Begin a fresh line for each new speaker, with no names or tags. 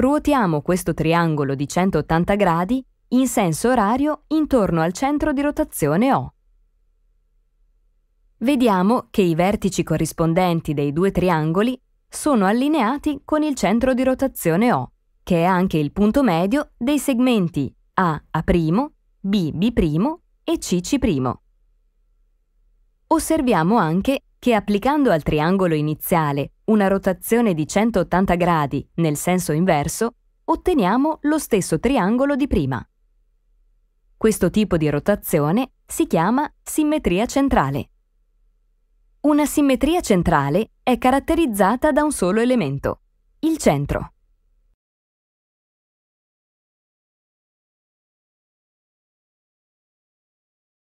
Ruotiamo questo triangolo di 180 gradi in senso orario intorno al centro di rotazione O. Vediamo che i vertici corrispondenti dei due triangoli sono allineati con il centro di rotazione O, che è anche il punto medio dei segmenti A'A', B'B' e C'C'. Osserviamo anche che applicando al triangolo iniziale una rotazione di 180 gradi nel senso inverso, otteniamo lo stesso triangolo di prima. Questo tipo di rotazione si chiama simmetria centrale. Una simmetria centrale è caratterizzata da un solo elemento, il
centro.